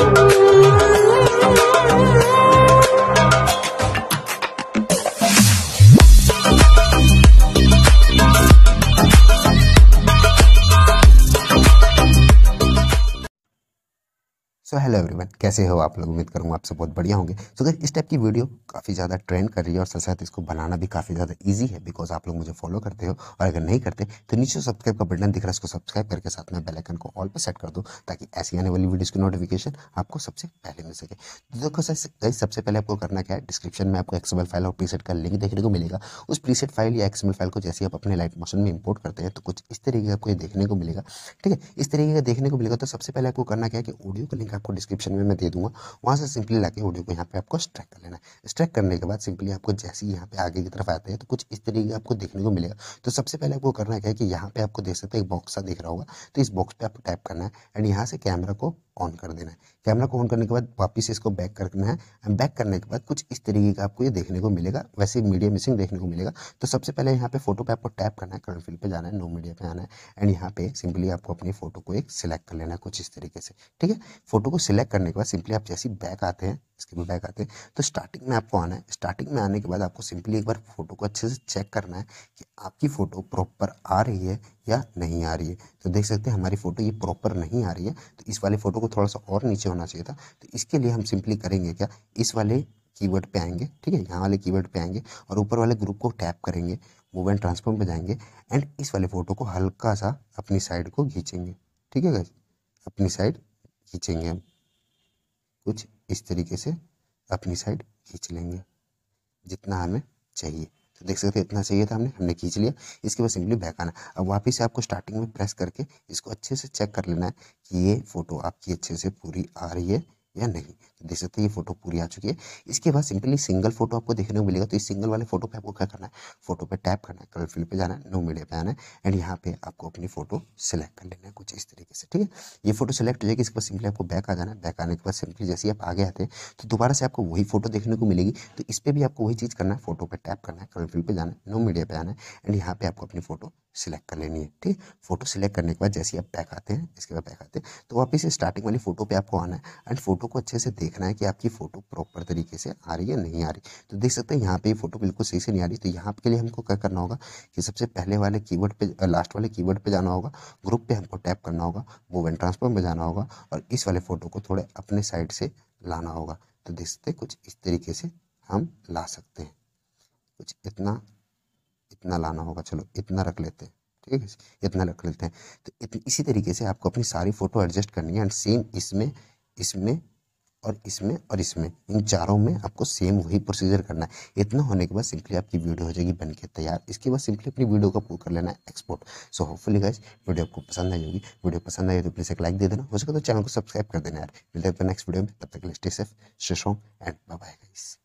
Thank you. So hello everyone कैसे हो आप लोग उम्मीद करूँगा आप सब बहुत बढ़िया होंगे सो so, इस टाइप की वीडियो काफ़ी ज़्यादा ट्रेंड कर रही है और साथ साथ इसको बनाना भी काफ़ी ज़्यादा इजी है बिकॉज आप लोग मुझे फॉलो करते हो और अगर नहीं करते तो नीचे सब्सक्राइब का बटन दिख रहा है उसको सब्सक्राइब करके साथ में बेलाइकन को ऑल पर सेट कर दो ताकि ऐसी आने वाली वीडियोज़ की नोटिफिकेशन आपको सबसे पहले मिल सके तो देखो सर सबसे पहले आपको करना क्या है डिस्क्रिप्शन में आपको एक्सएमएल फाइल और प्रीसेट का लिंक देखने को मिलेगा उस प्रीसेट फाइल या एक्सएमएल फाइल को जैसे आप अपने लाइट मोशन में इंपोर्ट करते हैं तो कुछ इस तरीके का आपको देखने को मिलेगा ठीक है इस तरीके का देखने को मिलेगा तो सबसे पहले आपको करना क्या है कि ऑडियो का लिंक आपको डिस्क्रिप्शन में मैं दे दूंगा वहाँ से सिंपली लाके ऑडियो को यहाँ पे आपको स्ट्रैक कर लेना है स्ट्रैक करने के बाद सिंपली आपको जैसे ही यहाँ पे आगे की तरफ आते हैं तो कुछ इस तरीके आपको देखने को मिलेगा तो सबसे पहले आपको करना क्या है कि यहाँ पे आपको देख सकते हैं एक बॉक्स सा दिख रहा होगा तो इस बॉक्स पर आपको टाइप करना है एंड यहाँ से कैमरा को ऑन कर देना है कैमरा को ऑन करने के बाद वापस इसको बैक करना है एंड बैक करने के बाद कुछ इस तरीके का आपको ये देखने को मिलेगा वैसे मीडिया मिसिंग देखने को मिलेगा तो सबसे पहले यहाँ पे फोटो पे आपको टैप करना है करंट फील्ड पे जाना है नो मीडिया पे आना है एंड यहाँ पे सिंपली आपको अपनी फोटो को एक सिलेक्ट कर लेना है कुछ इस तरीके से ठीक है फोटो फोटो को सिलेक्ट करने के बाद सिंपली आप जैसे बैक आते हैं इसके में बैक आते हैं तो स्टार्टिंग में आपको आना है स्टार्टिंग में आने के बाद आपको सिंपली एक बार फोटो को अच्छे से चेक करना है कि आपकी फ़ोटो प्रॉपर आ रही है या नहीं आ रही है तो देख सकते हैं हमारी फ़ोटो ये प्रॉपर नहीं आ रही है तो इस वाले फ़ोटो को थोड़ा सा और नीचे होना चाहिए था तो इसके लिए हम सिंपली करेंगे क्या इस वाले कीवर्ड पे आएंगे ठीक है यहाँ वाले कीवर्ड पे आएंगे और ऊपर वाले ग्रुप को टैप करेंगे मूवमेंट ट्रांसफॉर्म पे जाएंगे एंड इस वाले फ़ोटो को हल्का सा अपनी साइड को खींचेंगे ठीक है गाइज अपनी साइड खींचेंगे हम कुछ इस तरीके से अपनी साइड खींच लेंगे जितना हमें चाहिए तो देख सकते हैं इतना चाहिए था हमने हमने खींच लिया इसके बाद सिंपली बैक आना अब वापस से आपको स्टार्टिंग में प्रेस करके इसको अच्छे से चेक कर लेना है कि ये फ़ोटो आपकी अच्छे से पूरी आ रही है या नहीं देख सकते हैं ये फोटो पूरी आ चुकी है इसके बाद सिंपली सिंगल फोटो आपको देखने को मिलेगा तो इस सिंगल वाले फोटो पे आपको क्या करना है फोटो पे टैप करना है कलर फील्ड पे जाना है नो मीडिया पे आना है एंड यहाँ पे आपको अपनी फोटो सेलेक्ट कर लेना है कुछ इस तरीके से ठीक है ये फोटो सेलेक्ट हो जाएगी इसके बाद सिंपली आपको बैक आ जाना है बैक आने के बाद सिंपली जैसे ही आप आगे आते हैं तो दोबारा से आपको वही फोटो देखने को मिलेगी तो इस पर भी आपको वही चीज़ करना है फोटो पर टैप करना है कलर फील्ड पर जाना है नो मीडिया पर आना है एंड यहाँ पे आपको अपनी फोटो सेलेक्ट कर लेनी है ठीक है फोटो सेलेक्ट करने के बाद जैसे ही आप बैक आते हैं इसके बाद बैक आते हैं तो वापस स्टार्टिंग वाली फोटो पर आपको आना है एंड फोटो को अच्छे से देखना है कि आपकी फ़ोटो प्रॉपर तरीके से आ रही है नहीं आ रही तो देख सकते हैं यहाँ पे फ़ोटो बिल्कुल सही से नहीं आ रही तो यहाँ के लिए हमको क्या करना होगा कि सबसे पहले वाले की पे लास्ट वाले की पे जाना होगा ग्रुप पे हमको टैप करना होगा मूव एंड ट्रांसफॉर्म पर जाना होगा और इस वाले फ़ोटो को थोड़े अपने साइड से लाना होगा तो देख सकते कुछ इस तरीके से हम ला सकते हैं कुछ इतना इतना लाना होगा चलो इतना रख लेते हैं ठीक है इतना रख लेते हैं तो इसी तरीके से आपको अपनी सारी फ़ोटो एडजस्ट करनी है एंड सेम इसमें इसमें और इसमें और इसमें इन चारों में आपको सेम वही प्रोसीजर करना है इतना होने के बाद सिंपली आपकी वीडियो हो जाएगी बन के तैयार इसके बाद सिंपली अपनी वीडियो का कर लेना है export so hopefully guys video आपको पसंद आई होगी वीडियो पसंद आई तो प्लीज़ एक लाइक दे देना हो सके तो चैनल को सब्सक्राइब कर देना यार मिलते हैं नेक्स्ट वीडियो तो में तब तक stay safe stay and bye bye guys